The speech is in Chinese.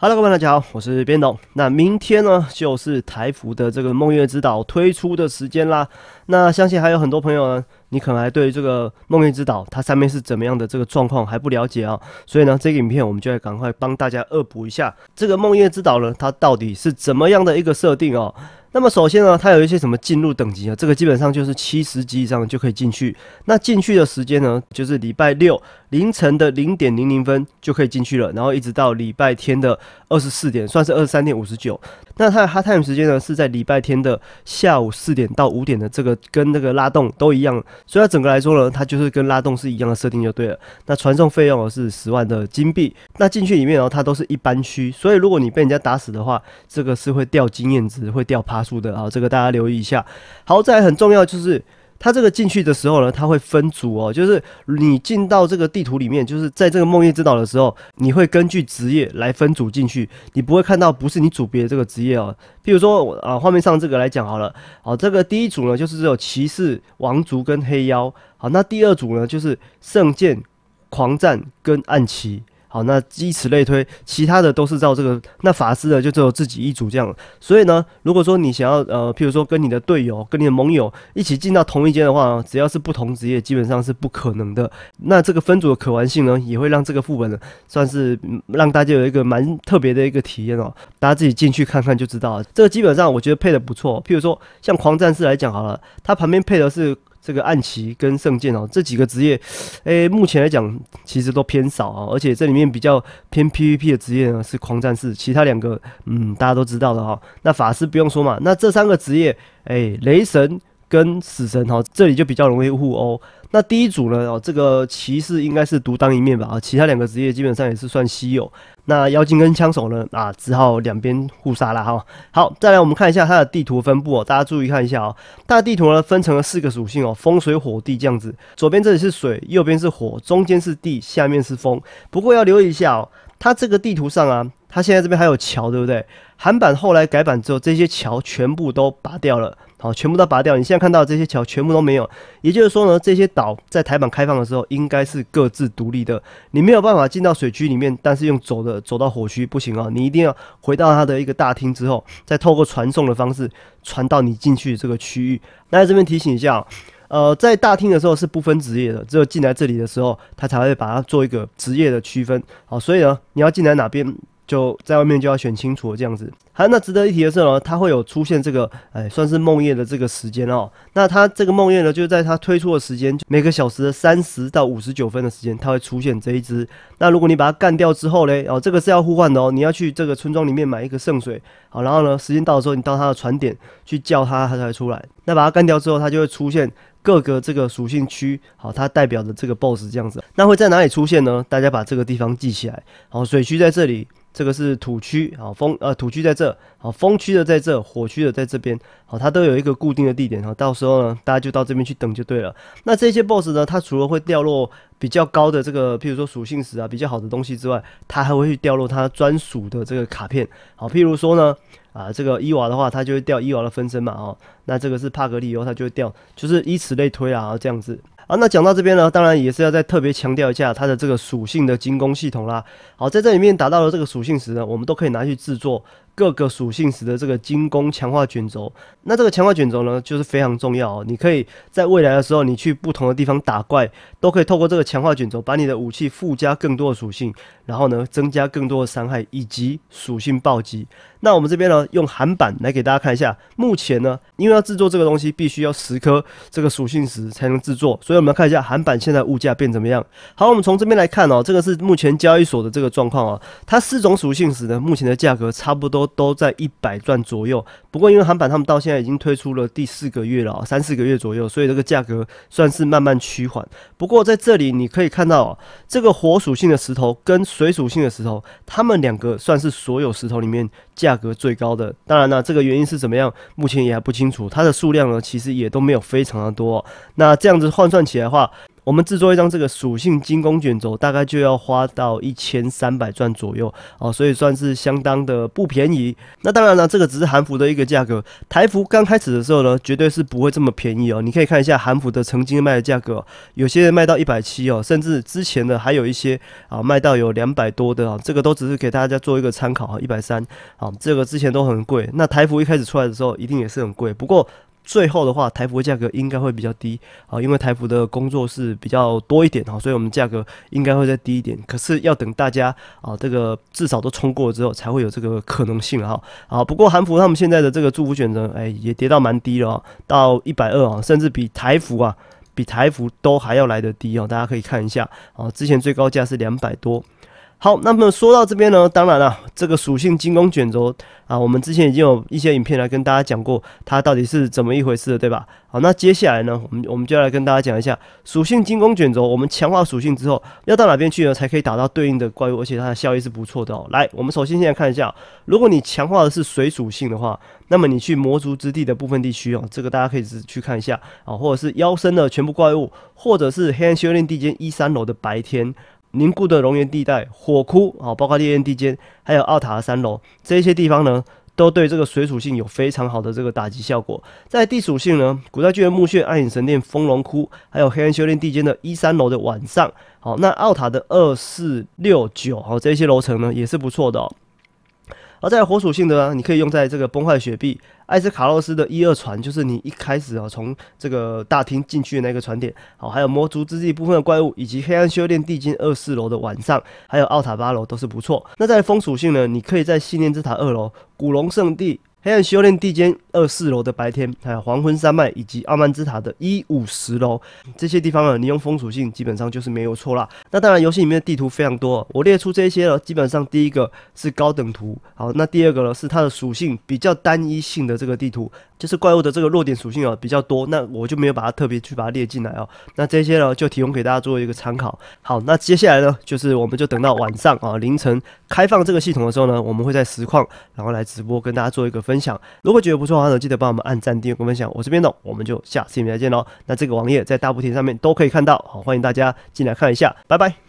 Hello，各位朋友，大家好，我是边董。那明天呢，就是台服的这个梦月之岛推出的时间啦。那相信还有很多朋友呢，你可能还对这个梦月之岛它上面是怎么样的这个状况还不了解啊。所以呢，这个影片我们就来赶快帮大家恶补一下，这个梦月之岛呢，它到底是怎么样的一个设定哦。那么首先呢，它有一些什么进入等级啊？这个基本上就是七十级以上就可以进去。那进去的时间呢，就是礼拜六凌晨的零点零零分就可以进去了，然后一直到礼拜天的二十四点，算是二十三点五十九。那它的 hard time 时间呢，是在礼拜天的下午四点到五点的这个跟那个拉动都一样，所以它整个来说呢，它就是跟拉动是一样的设定就对了。那传送费用是十万的金币。那进去里面呢，它都是一般区，所以如果你被人家打死的话，这个是会掉经验值，会掉趴。加速的啊，这个大家留意一下。好，再很重要就是，它这个进去的时候呢，它会分组哦。就是你进到这个地图里面，就是在这个梦叶之岛的时候，你会根据职业来分组进去。你不会看到不是你组别的这个职业哦。譬如说，啊，画面上这个来讲好了，好，这个第一组呢就是只有骑士、王族跟黑妖。好，那第二组呢就是圣剑、狂战跟暗骑。那以此类推，其他的都是照这个。那法师的就只有自己一组这样。所以呢，如果说你想要呃，譬如说跟你的队友、跟你的盟友一起进到同一间的话，只要是不同职业，基本上是不可能的。那这个分组的可玩性呢，也会让这个副本呢，算是让大家有一个蛮特别的一个体验哦。大家自己进去看看就知道。了。这个基本上我觉得配的不错。譬如说像狂战士来讲好了，它旁边配的是。这个暗骑跟圣剑哦，这几个职业，诶，目前来讲其实都偏少啊，而且这里面比较偏 PVP 的职业呢是狂战士，其他两个嗯大家都知道的哈。那法师不用说嘛，那这三个职业，诶，雷神跟死神哈，这里就比较容易互殴。那第一组呢？哦，这个骑士应该是独当一面吧？啊，其他两个职业基本上也是算稀有。那妖精跟枪手呢？啊，只好两边互杀了哈。好，再来我们看一下它的地图分布哦。大家注意看一下哦，它的地图呢分成了四个属性哦，风水火地这样子。左边这里是水，右边是火，中间是地，下面是风。不过要留意一下哦，它这个地图上啊，它现在这边还有桥，对不对？韩版后来改版之后，这些桥全部都拔掉了。好，全部都拔掉。你现在看到这些桥全部都没有，也就是说呢，这些岛在台版开放的时候应该是各自独立的。你没有办法进到水区里面，但是用走的走到火区不行啊，你一定要回到它的一个大厅之后，再透过传送的方式传到你进去这个区域。那在这边提醒一下，呃，在大厅的时候是不分职业的，只有进来这里的时候，它才会把它做一个职业的区分。好，所以呢，你要进来哪边？就在外面就要选清楚这样子。好，那值得一提的是呢，它会有出现这个，哎，算是梦夜的这个时间哦。那它这个梦夜呢，就是在它推出的时间，每个小时的三十到五十九分的时间，它会出现这一只。那如果你把它干掉之后嘞，哦，这个是要互换的哦，你要去这个村庄里面买一个圣水。好，然后呢，时间到的时候，你到它的船点去叫它，它才出来。那把它干掉之后，它就会出现各个这个属性区，好，它代表的这个 BOSS 这样子。那会在哪里出现呢？大家把这个地方记起来。好，水区在这里。这个是土区啊，风呃土区在这，好风区的在这，火区的在这边，好它都有一个固定的地点哈，到时候呢大家就到这边去等就对了。那这些 boss 呢，它除了会掉落比较高的这个，譬如说属性石啊，比较好的东西之外，它还会去掉落它专属的这个卡片。好，譬如说呢啊这个伊娃的话，它就会掉伊娃的分身嘛，哦，那这个是帕格利以它就会掉，就是依此类推啊，这样子。啊，那讲到这边呢，当然也是要再特别强调一下它的这个属性的精工系统啦。好，在这里面达到了这个属性时呢，我们都可以拿去制作。各个属性时的这个精工强化卷轴，那这个强化卷轴呢，就是非常重要哦。你可以在未来的时候，你去不同的地方打怪，都可以透过这个强化卷轴，把你的武器附加更多的属性，然后呢，增加更多的伤害以及属性暴击。那我们这边呢，用韩版来给大家看一下。目前呢，因为要制作这个东西，必须要十颗这个属性石才能制作，所以我们看一下韩版现在物价变怎么样。好，我们从这边来看哦，这个是目前交易所的这个状况哦。它四种属性石呢，目前的价格差不多。都在一百转左右，不过因为韩版他们到现在已经推出了第四个月了，三四个月左右，所以这个价格算是慢慢趋缓。不过在这里你可以看到，这个火属性的石头跟水属性的石头，它们两个算是所有石头里面价格最高的。当然了，这个原因是怎么样，目前也还不清楚。它的数量呢，其实也都没有非常的多。那这样子换算起来的话，我们制作一张这个属性精工卷轴，大概就要花到一千三百转左右啊，所以算是相当的不便宜。那当然了，这个只是韩服的一个价格，台服刚开始的时候呢，绝对是不会这么便宜哦。你可以看一下韩服的曾经卖的价格，有些人卖到一百七哦，甚至之前的还有一些啊，卖到有两百多的啊，这个都只是给大家做一个参考啊，一百三啊，这个之前都很贵。那台服一开始出来的时候，一定也是很贵。不过最后的话，台服价格应该会比较低啊，因为台服的工作室比较多一点哈，所以我们价格应该会再低一点。可是要等大家啊，这个至少都冲过之后，才会有这个可能性哈。啊，不过韩服他们现在的这个祝福选择，哎，也跌到蛮低了，到一百二啊，甚至比台服啊，比台服都还要来得低哦。大家可以看一下啊，之前最高价是两百多。好，那么说到这边呢，当然了，这个属性精工卷轴啊，我们之前已经有一些影片来跟大家讲过，它到底是怎么一回事的，对吧？好，那接下来呢，我们我们就来跟大家讲一下属性精工卷轴，我们强化属性之后要到哪边去呢，才可以打到对应的怪物，而且它的效益是不错的哦。来，我们首先先来看一下，如果你强化的是水属性的话，那么你去魔族之地的部分地区哦，这个大家可以去去看一下啊，或者是妖身的全部怪物，或者是黑暗修炼地间一三楼的白天。凝固的熔岩地带、火窟啊，包括烈焰地间，还有奥塔的三楼这些地方呢，都对这个水属性有非常好的这个打击效果。在地属性呢，古代巨人墓穴、暗影神殿、风龙窟，还有黑暗修炼地间的一三楼的晚上，好，那奥塔的二四六九啊这些楼层呢，也是不错的。而在火属性的，呢，你可以用在这个崩坏雪碧、艾斯卡洛斯的一二船，就是你一开始啊从这个大厅进去的那个船点。好，还有魔族之地部分的怪物，以及黑暗修炼地精二四楼的晚上，还有奥塔八楼都是不错。那在风属性呢，你可以在信念之塔二楼、古龙圣地。黑暗修炼地间二四楼的白天还有黄昏山脉以及傲曼之塔的一五十楼这些地方啊，你用风属性基本上就是没有错啦。那当然，游戏里面的地图非常多，我列出这些了。基本上第一个是高等图，好，那第二个呢是它的属性比较单一性的这个地图，就是怪物的这个弱点属性啊比较多，那我就没有把它特别去把它列进来哦。那这些呢就提供给大家作为一个参考。好，那接下来呢就是我们就等到晚上啊凌晨。开放这个系统的时候呢，我们会在实况然后来直播跟大家做一个分享。如果觉得不错的话呢，记得帮我们按赞、订阅跟分享。我是边董，我们就下次节再见喽。那这个网页在大部分上面都可以看到，好，欢迎大家进来看一下。拜拜。